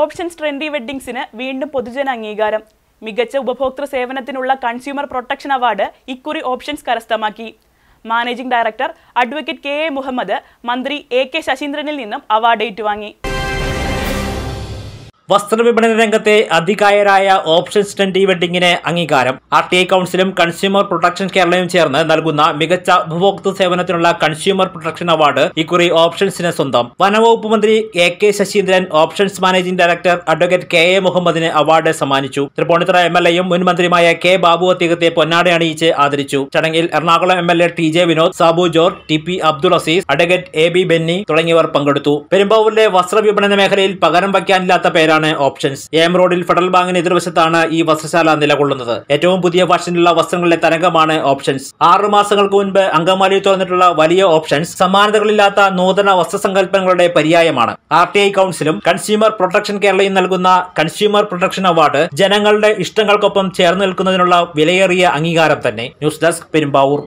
options trendy വെഡ്ഡിംഗ്സിന് വീണ്ടും പൊതുജന അംഗീകാരം മികച്ച ഉപഭോക്തൃ സേവനത്തിനുള്ള കൺസ്യൂമർ പ്രൊട്ടക്ഷൻ അവാർഡ് ഇക്കുറി ഓപ്ഷൻസ് കരസ്ഥമാക്കി managing director advocate K A Muhammad മന്ത്രി എ കെ ശശീന്ദ്രനിൽ നിന്നും അവാർഡ് ഏറ്റുവാങ്ങി വസ്ത്രവിപണന രംഗത്തെ അധികായരായ ഓപ്ഷൻ സ്റ്റൻഡി വെഡിങ്ങിന് അംഗീകാരം ആർ ടി ഐ കൌൺസിലും കൺസ്യൂമർ പ്രൊട്ടക്ഷൻ കേരളയും ചേർന്ന് നൽകുന്ന മികച്ച ഉപഭോക്തൃ സേവനത്തിനുള്ള കൺസ്യൂമർ പ്രൊട്ടക്ഷൻ അവാർഡ് ഇക്കുറി ഓപ്ഷൻസിന് സ്വന്തം വനവകുപ്പ് മന്ത്രി A K Saseendran Options managing director advocate K A മുഹമ്മദിന് അവാർഡ് സമ്മാനിച്ചു തൃപ്പൂണിത്തുറ എം എൽ എയും മുൻ മന്ത്രിയുമായ കെ ബാബു അത്തീകത്തെ പൊന്നാട അണിയിച്ച് ആദരിച്ചു ചടങ്ങിൽ Ernakulam M L A T J Vinod Sabu George T P Abdul Azeez advocate A B Benny തുടങ്ങിയവർ പങ്കെടുത്തു പെരുമ്പാവൂരിലെ വസ്ത്രവിപണന മേഖലയിൽ പകരം വയ്ക്കാനില്ലാത്ത പേരാണ് നിലയിലാണ് ഓപ്ഷൻസ് എം റോഡിൽ ഫെഡറൽ ബാങ്കിന് എതിർവശത്താണ് ഈ വസ്ത്രശാല നിലകൊള്ളുന്നത് ഏറ്റവും പുതിയ ഫാഷനിലുള്ള വസ്ത്രങ്ങളുടെ തരംഗമാണ് ഓപ്ഷൻസ് ആറു മാസങ്ങൾക്ക് മുൻപ് അങ്കമാലിയിൽ തുറന്നിട്ടുള്ള വലിയ ഓപ്ഷൻസ് സമാനതകളില്ലാത്ത നൂതന വസ്ത്രസങ്കല്പങ്ങളുടെ പര്യായമാണ് ആർ ടി ഐ കൗൺസിലും കൺസ്യൂമർ പ്രൊട്ടക്ഷൻ കേരളയും നൽകുന്ന കൺസ്യൂമർ പ്രൊട്ടക്ഷൻ അവാർഡ് ജനങ്ങളുടെ ഇഷ്ടങ്ങൾക്കൊപ്പം ചേർന്ന് നിൽക്കുന്നതിനുള്ള വിലയേറിയ അംഗീകാരം തന്നെ ന്യൂസ് ഡെസ്ക് പെരുമ്പാവൂർ